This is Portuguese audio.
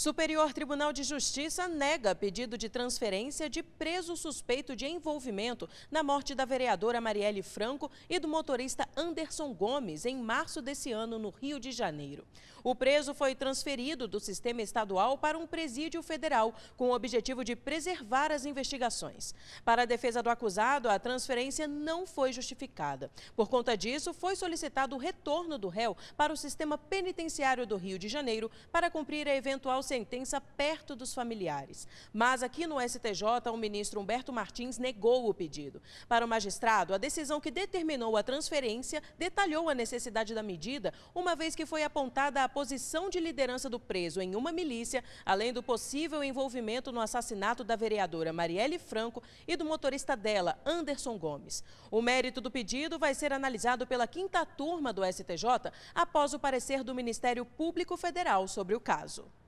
Superior Tribunal de Justiça nega pedido de transferência de preso suspeito de envolvimento na morte da vereadora Marielle Franco e do motorista Anderson Gomes em março desse ano no Rio de Janeiro. O preso foi transferido do sistema estadual para um presídio federal com o objetivo de preservar as investigações. Para a defesa do acusado, a transferência não foi justificada. Por conta disso, foi solicitado o retorno do réu para o sistema penitenciário do Rio de Janeiro para cumprir a eventual sentença perto dos familiares. Mas aqui no STJ, o ministro Humberto Martins negou o pedido. Para o magistrado, a decisão que determinou a transferência detalhou a necessidade da medida, uma vez que foi apontada a posição de liderança do preso em uma milícia, além do possível envolvimento no assassinato da vereadora Marielle Franco e do motorista dela, Anderson Gomes. O mérito do pedido vai ser analisado pela quinta turma do STJ após o parecer do Ministério Público Federal sobre o caso.